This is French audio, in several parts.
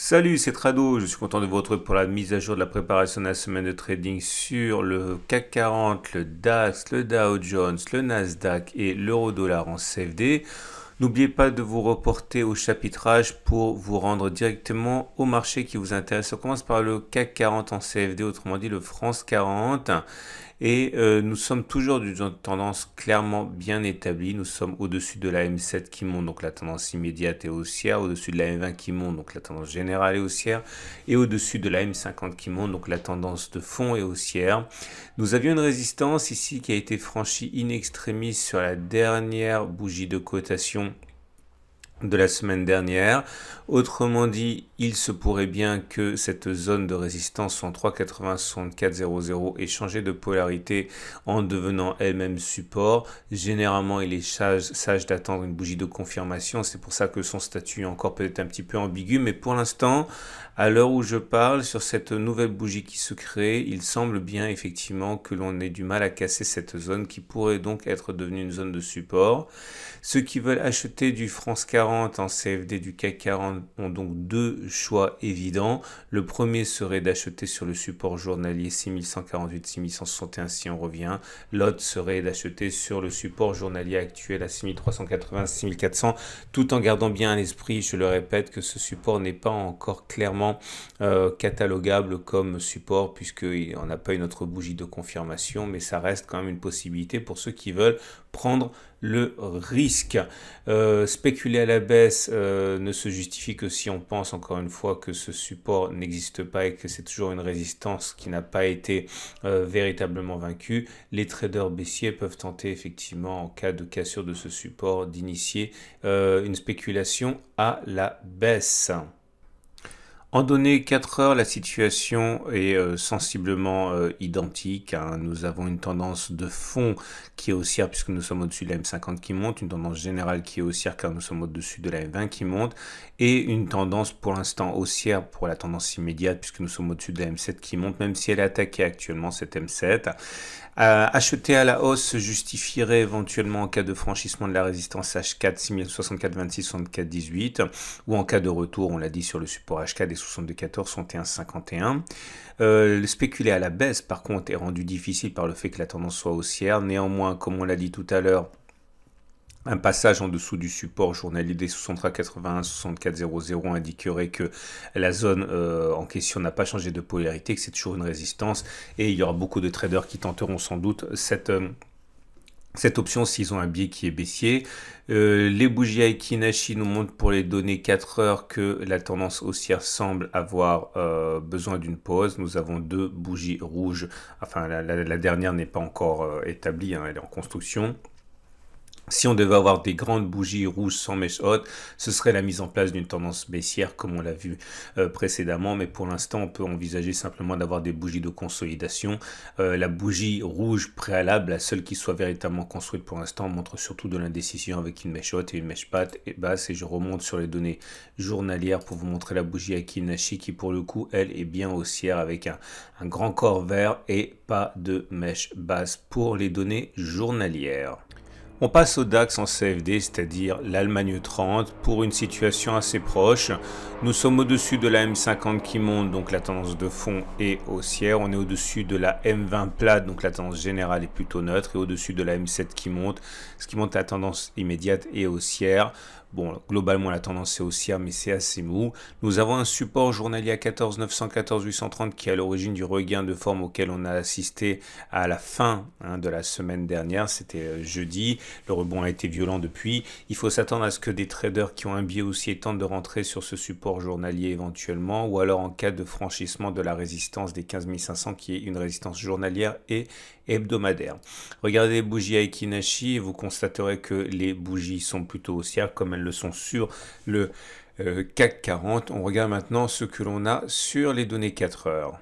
Salut, c'est Trado. Je suis content de vous retrouver pour la mise à jour de la préparation de la semaine de trading sur le CAC 40, le DAX, le Dow Jones, le Nasdaq et l'euro-dollar en CFD. N'oubliez pas de vous reporter au chapitrage pour vous rendre directement au marché qui vous intéresse. On commence par le CAC 40 en CFD, autrement dit le France 40. Et euh, nous sommes toujours d'une tendance clairement bien établie. Nous sommes au-dessus de la M7 qui monte, donc la tendance immédiate est haussière. Au-dessus de la M20 qui monte, donc la tendance générale est haussière. Et au-dessus de la M50 qui monte, donc la tendance de fond est haussière. Nous avions une résistance ici qui a été franchie in extremis sur la dernière bougie de cotation de la semaine dernière. Autrement dit, il se pourrait bien que cette zone de résistance en 380 ait changé de polarité en devenant elle-même support. Généralement, il est sage, d'attendre une bougie de confirmation. C'est pour ça que son statut est encore peut-être un petit peu ambigu. Mais pour l'instant, à l'heure où je parle, sur cette nouvelle bougie qui se crée, il semble bien effectivement que l'on ait du mal à casser cette zone qui pourrait donc être devenue une zone de support. Ceux qui veulent acheter du France Car en CFD du CAC 40 ont donc deux choix évidents. Le premier serait d'acheter sur le support journalier 6148-6161 si on revient. L'autre serait d'acheter sur le support journalier actuel à 6380-6400 tout en gardant bien à l'esprit, je le répète, que ce support n'est pas encore clairement euh, catalogable comme support puisqu'on n'a pas une autre bougie de confirmation mais ça reste quand même une possibilité pour ceux qui veulent prendre le risque. Euh, spéculer à la baisse euh, ne se justifie que si on pense encore une fois que ce support n'existe pas et que c'est toujours une résistance qui n'a pas été euh, véritablement vaincue. Les traders baissiers peuvent tenter effectivement en cas de cassure de ce support d'initier une spéculation à la baisse. En données 4 heures, la situation est euh, sensiblement euh, identique. Hein. Nous avons une tendance de fond qui est haussière puisque nous sommes au-dessus de la M50 qui monte, une tendance générale qui est haussière car nous sommes au-dessus de la M20 qui monte, et une tendance pour l'instant haussière pour la tendance immédiate puisque nous sommes au-dessus de la M7 qui monte, même si elle est attaquée actuellement cette M7. Euh, acheter à la hausse justifierait éventuellement en cas de franchissement de la résistance H4 6064 26 18 ou en cas de retour, on l'a dit, sur le support H4 des 62 14 61 51. Euh, spéculer à la baisse, par contre, est rendu difficile par le fait que la tendance soit haussière. Néanmoins, comme on l'a dit tout à l'heure, un passage en dessous du support journalier des 63 6400 indiquerait que la zone euh, en question n'a pas changé de polarité, que c'est toujours une résistance et il y aura beaucoup de traders qui tenteront sans doute cette... Euh, cette option s'ils ont un biais qui est baissier. Euh, les bougies Aikinashi nous montrent pour les données 4 heures que la tendance haussière semble avoir besoin d'une pause. Nous avons deux bougies rouges, enfin la, dernière n'est pas encore établie, hein, elle est en construction. Si on devait avoir des grandes bougies rouges sans mèche haute, ce serait la mise en place d'une tendance baissière comme on l'a vu euh, précédemment, mais pour l'instant on peut envisager simplement d'avoir des bougies de consolidation. Euh, la bougie rouge préalable, la seule qui soit véritablement construite pour l'instant, montre surtout de l'indécision avec une mèche haute et une mèche et basse et je remonte sur les données journalières pour vous montrer la bougie Akinashi qui pour le coup elle est bien haussière avec un, un grand corps vert et pas de mèche basse pour les données journalières. On passe au DAX en CFD, c'est-à-dire l'Allemagne 30, pour une situation assez proche. Nous sommes au-dessus de la M50 qui monte, donc la tendance de fond est haussière. On est au-dessus de la M20 plate, donc la tendance générale est plutôt neutre. Et au-dessus de la M7 qui monte, ce qui monte à la tendance immédiate et haussière. Bon, globalement, la tendance est haussière, mais c'est assez mou. Nous avons un support journalier à 14 914 830 qui est à l'origine du regain de forme auquel on a assisté à la fin hein, de la semaine dernière. C'était euh, jeudi. Le rebond a été violent depuis. Il faut s'attendre à ce que des traders qui ont un biais haussier tentent de rentrer sur ce support journalier éventuellement, ou alors en cas de franchissement de la résistance des 15.500, qui est une résistance journalière et hebdomadaire. Regardez les bougies à vous constaterez que les bougies sont plutôt haussières comme elles le sont sur le euh, CAC 40. On regarde maintenant ce que l'on a sur les données 4 heures.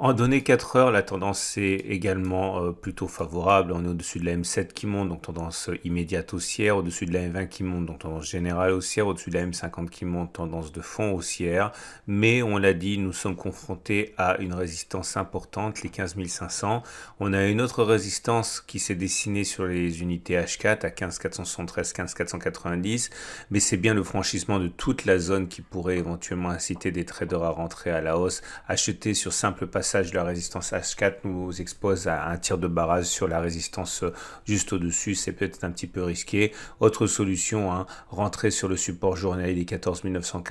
En données 4 heures, la tendance est également euh, plutôt favorable. On est au-dessus de la M7 qui monte, donc tendance euh, immédiate haussière, au-dessus de la M20 qui monte, donc tendance générale haussière, au-dessus de la M50 qui monte, tendance de fond haussière. Mais on l'a dit, nous sommes confrontés à une résistance importante, les 15 500. On a une autre résistance qui s'est dessinée sur les unités H4 à 15 473, 15 490, mais c'est bien le franchissement de toute la zone qui pourrait éventuellement inciter des traders à rentrer à la hausse, acheter sur simple passage de la résistance H4 nous expose à un tir de barrage sur la résistance euh, juste au-dessus, c'est peut-être un petit peu risqué. Autre solution, hein, rentrer sur le support journalier des 14 900,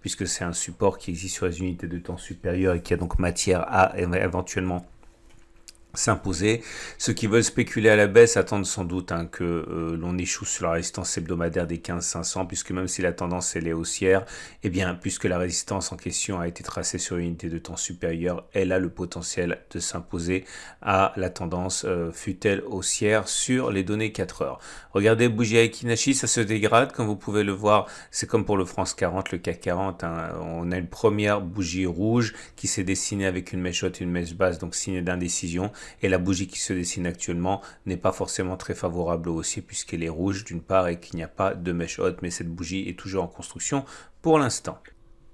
puisque c'est un support qui existe sur les unités de temps supérieures et qui a donc matière à éventuellement s'imposer. Ceux qui veulent spéculer à la baisse attendent sans doute hein, que euh, l'on échoue sur la résistance hebdomadaire des 15-500, puisque même si la tendance elle est haussière, eh bien, puisque la résistance en question a été tracée sur une unité de temps supérieure, elle a le potentiel de s'imposer à la tendance euh, fut-elle haussière sur les données 4 heures. Regardez Bougie et ça se dégrade, comme vous pouvez le voir, c'est comme pour le France 40, le CAC 40, hein. on a une première bougie rouge qui s'est dessinée avec une mèche haute, et une mèche basse, donc signe d'indécision et la bougie qui se dessine actuellement n'est pas forcément très favorable au haussier puisqu'elle est rouge d'une part et qu'il n'y a pas de mèche haute, mais cette bougie est toujours en construction pour l'instant.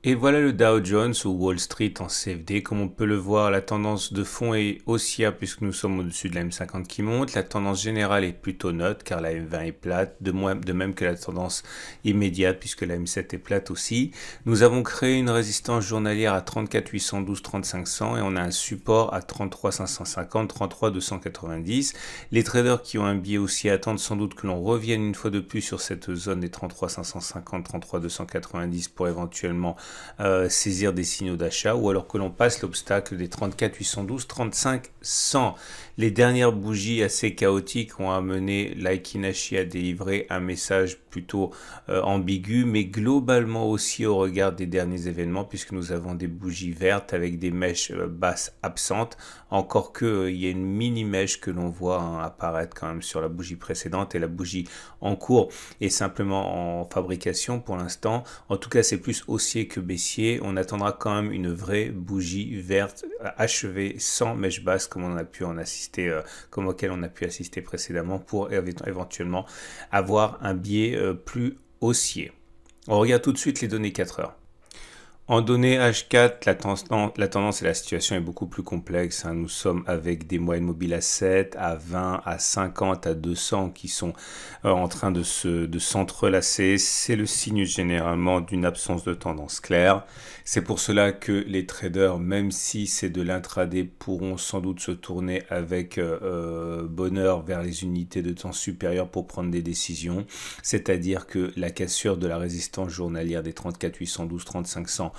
Et voilà le Dow Jones ou Wall Street en CFD. Comme on peut le voir, la tendance de fond est haussière puisque nous sommes au-dessus de la M50 qui monte. La tendance générale est plutôt neutre car la M20 est plate, de, même que la tendance immédiate puisque la M7 est plate aussi. Nous avons créé une résistance journalière à 34 812, 3500 et on a un support à 33 550, 33 290. Les traders qui ont un biais aussi attendent sans doute que l'on revienne une fois de plus sur cette zone des 33 550, 33 290 pour éventuellement euh, saisir des signaux d'achat ou alors que l'on passe l'obstacle des 34 812, 35 100. Les dernières bougies assez chaotiques ont amené l'Aikinashi à délivrer un message plutôt euh, ambigu, mais globalement aussi au regard des derniers événements, puisque nous avons des bougies vertes avec des mèches euh, basses absentes, encore qu'il euh, il y a une mini-mèche que l'on voit hein, apparaître quand même sur la bougie précédente, et la bougie en cours est simplement en fabrication pour l'instant. En tout cas, c'est plus haussier que baissier. On attendra quand même une vraie bougie verte achevée sans mèche basse, comme on a pu en assister, comme auquel on a pu assister précédemment, pour éventuellement avoir un biais euh, plus haussier. On regarde tout de suite les données 4 heures. En données H4, la, tendance et la situation est beaucoup plus complexe. Hein. Nous sommes avec des moyennes mobiles à 7, à 20, à 50, à 200 qui sont euh, en train de s'entrelacer. Se, de C'est le signe généralement d'une absence de tendance claire. C'est pour cela que les traders, même si c'est de l'intraday, pourront sans doute se tourner avec euh, euh, bonheur vers les unités de temps supérieures pour prendre des décisions. C'est-à-dire que la cassure de la résistance journalière des 34 812, 3500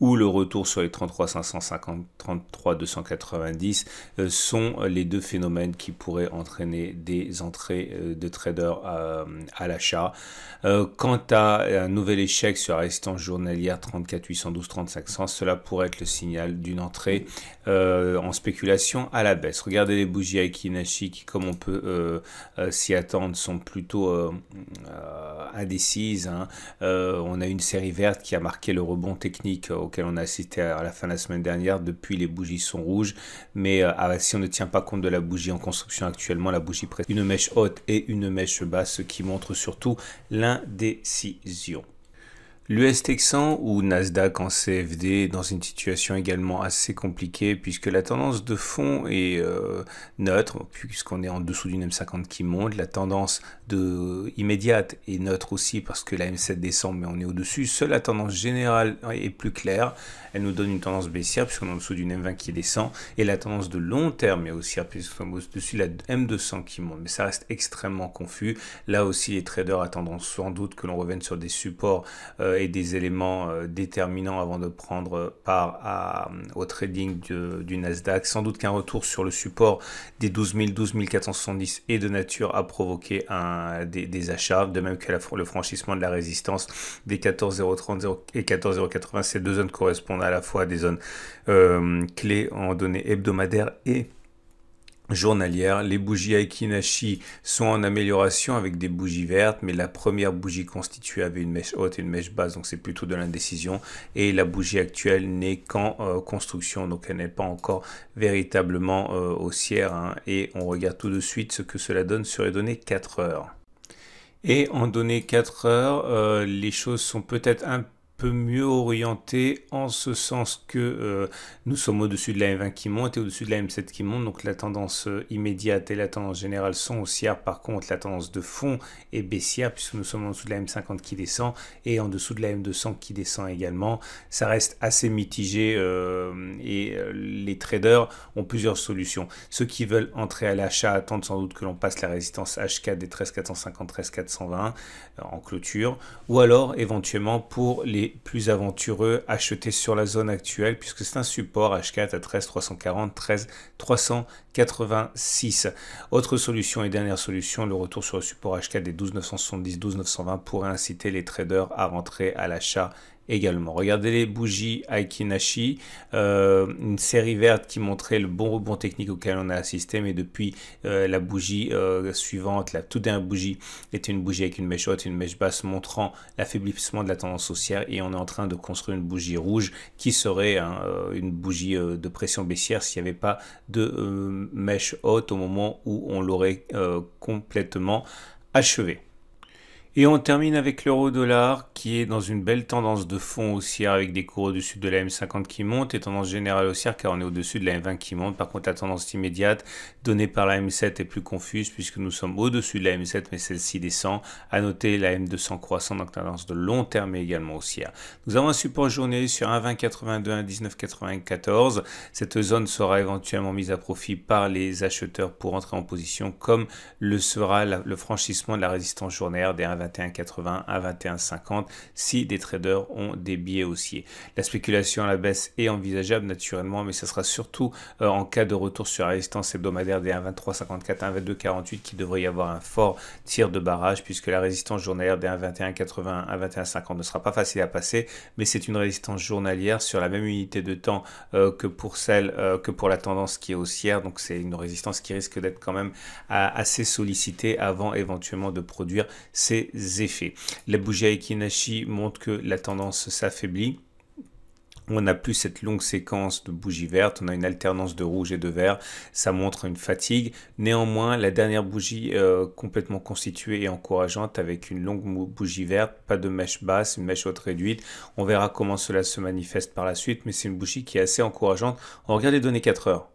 ou le retour sur les 33 550, 33 290 sont les deux phénomènes qui pourraient entraîner des entrées euh, de traders euh, à, l'achat. Euh, quant à un nouvel échec sur la résistance journalière 34 812 3500, cela pourrait être le signal d'une entrée en spéculation à la baisse. Regardez les bougies Aikinashi qui, comme on peut s'y attendre, sont plutôt indécises. Hein. on a une série verte qui a marqué le rebond technique au auquel on a assisté à la fin de la semaine dernière. Depuis, les bougies sont rouges, mais euh, ah, si on ne tient pas compte de la bougie en construction actuellement, la bougie présente une mèche haute et une mèche basse, ce qui montre surtout l'indécision. L'US Texan ou Nasdaq en CFD dans une situation également assez compliquée puisque la tendance de fond est euh, neutre puisqu'on est en dessous d'une M50 qui monte, la tendance de immédiate est neutre aussi parce que la M7 descend mais on est au-dessus, seule la tendance générale est plus claire, elle nous donne une tendance baissière puisqu'on est en dessous d'une M20 qui descend et la tendance de long terme est aussi puisqu'on est au-dessus de la M200 qui monte mais ça reste extrêmement confus, là aussi les traders attendront sans doute que l'on revienne sur des supports euh, euh, et des éléments euh, déterminants avant de prendre part euh, au trading du, Nasdaq. Sans doute qu'un retour sur le support des 12 000, 12 470 est de nature à provoquer des, achats, de même que le franchissement de la résistance des 14 030 et 14 080. Ces deux zones correspondent à la fois à des zones clés en données hebdomadaires et journalière. Les bougies Aikinashi sont en amélioration avec des bougies vertes, mais la première bougie constituée avait une mèche haute et une mèche basse, donc c'est plutôt de l'indécision. Et la bougie actuelle n'est qu'en euh, construction, donc elle n'est pas encore véritablement euh, haussière. Hein. Et on regarde tout de suite ce que cela donne sur les données 4 heures. Et en données 4 heures, euh, les choses sont peut-être un peu peut mieux orienté en ce sens que euh, nous sommes au-dessus de la M20 qui monte et au-dessus de la M7 qui monte, donc la tendance euh, immédiate et la tendance générale sont haussières, par contre la tendance de fond est baissière puisque nous sommes en dessous de la M50 qui descend et en dessous de la M200 qui descend également. Ça reste assez mitigé euh, et les traders ont plusieurs solutions. Ceux qui veulent entrer à l'achat attendent sans doute que l'on passe la résistance H4 des 13450, 13420 en clôture ou alors éventuellement pour les plus aventureux, acheter sur la zone actuelle puisque c'est un support H4 à 13 340, 13 386. Autre solution et dernière solution, le retour sur le support H4 des 12 970, 12 920 pourrait inciter les traders à rentrer à l'achat également. Regardez les bougies Aikinashi, euh, une série verte qui montrait le bon rebond technique auquel on a assisté, mais depuis euh, la bougie euh, suivante, la toute dernière bougie était une bougie avec une mèche haute, une mèche basse, montrant l'affaiblissement de la tendance haussière, et on est en train de construire une bougie rouge qui serait hein, euh, une bougie de pression baissière s'il n'y avait pas de mèche haute au moment où on l'aurait complètement achevée. Et on termine avec l'euro-dollar qui est dans une belle tendance de fond haussière avec des cours au-dessus de la M50 qui monte et tendance générale haussière car on est au-dessus de la M20 qui monte. Par contre, la tendance immédiate donnée par la M7 est plus confuse puisque nous sommes au-dessus de la M7 mais celle-ci descend. À noter la M200 croissant donc tendance de long terme et également haussière. Nous avons un support journée sur 1,2082 1,1994. Cette zone sera éventuellement mise à profit par les acheteurs pour entrer en position comme le sera le franchissement de la résistance journée des 1,20 21,80 à 21,50 si des traders ont des billets haussiers. La spéculation à la baisse est envisageable naturellement, mais ce sera surtout euh, en cas de retour sur la résistance hebdomadaire des 1,23,54 à 1,22,48 qui devrait y avoir un fort tir de barrage puisque la résistance journalière des 1,21,80 à 21,50 ne sera pas facile à passer, mais c'est une résistance journalière sur la même unité de temps euh, que pour celle euh, que pour la tendance qui est haussière, donc c'est une résistance qui risque d'être quand même assez sollicitée avant éventuellement de produire ces effets. La bougie Aikinashi montre que la tendance s'affaiblit on n'a plus cette longue séquence de bougies vertes, on a une alternance de rouge et de vert, ça montre une fatigue. Néanmoins, la dernière bougie euh, complètement constituée et encourageante avec une longue bougie verte, pas de mèche basse, une mèche haute réduite. On verra comment cela se manifeste par la suite, mais c'est une bougie qui est assez encourageante. On regarde les données 4 heures.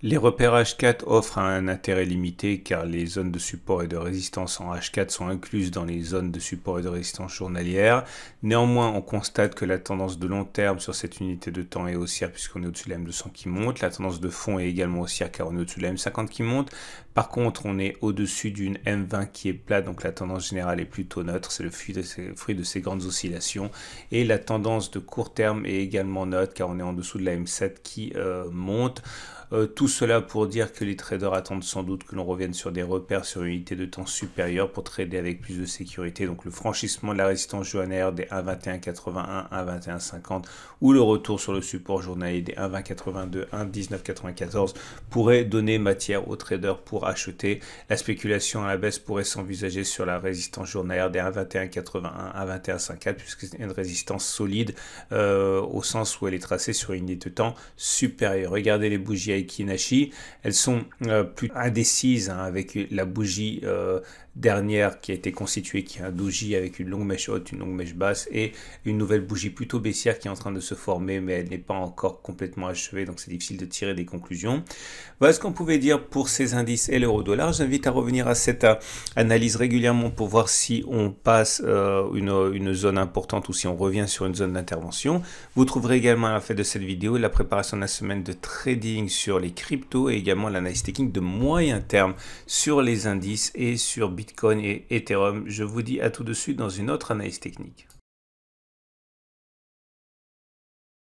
Les repères h 4 offrent un intérêt limité car les zones de support et de résistance en H4 sont incluses dans les zones de support et de résistance journalières. Néanmoins, on constate que la tendance de long terme sur cette unité de temps est haussière puisqu'on est au-dessus de la M200 qui monte. La tendance de fond est également haussière car on est au-dessus de la M50 qui monte. Par contre, on est au-dessus d'une M20 qui est plate, donc la tendance générale est plutôt neutre. C'est le fruit de, ces, grandes oscillations. Et la tendance de court terme est également neutre car on est en dessous de la M7 qui euh, monte. Euh, tout cela pour dire que les traders attendent sans doute que l'on revienne sur des repères sur une unité de temps supérieure pour trader avec plus de sécurité. Donc le franchissement de la résistance journalière des 1,2181, 1,2150 ou le retour sur le support journalier des 1,2082, 1,1994 pourrait donner matière aux traders pour acheter. La spéculation à la baisse pourrait s'envisager sur la résistance journalière des 1,2181, 1,2154 puisque c'est une résistance solide euh, au sens où elle est tracée sur une unité de temps supérieure. Regardez les bougies Kinashi, elles sont euh, plus indécises hein, avec la bougie euh, dernière qui a été constituée, qui a un doji avec une longue mèche haute, une longue mèche basse et une nouvelle bougie plutôt baissière qui est en train de se former, mais elle n'est pas encore complètement achevée, donc c'est difficile de tirer des conclusions. Voilà ce qu'on pouvait dire pour ces indices et l'euro-dollar. J'invite à revenir à cette euh, analyse régulièrement pour voir si on passe une, une zone importante ou si on revient sur une zone d'intervention. Vous trouverez également à la fin de cette vidéo la préparation de la semaine de trading sur les cryptos et également l'analyse technique de moyen terme sur les indices et sur Bitcoin et Ethereum. Je vous dis à tout de suite dans une autre analyse technique.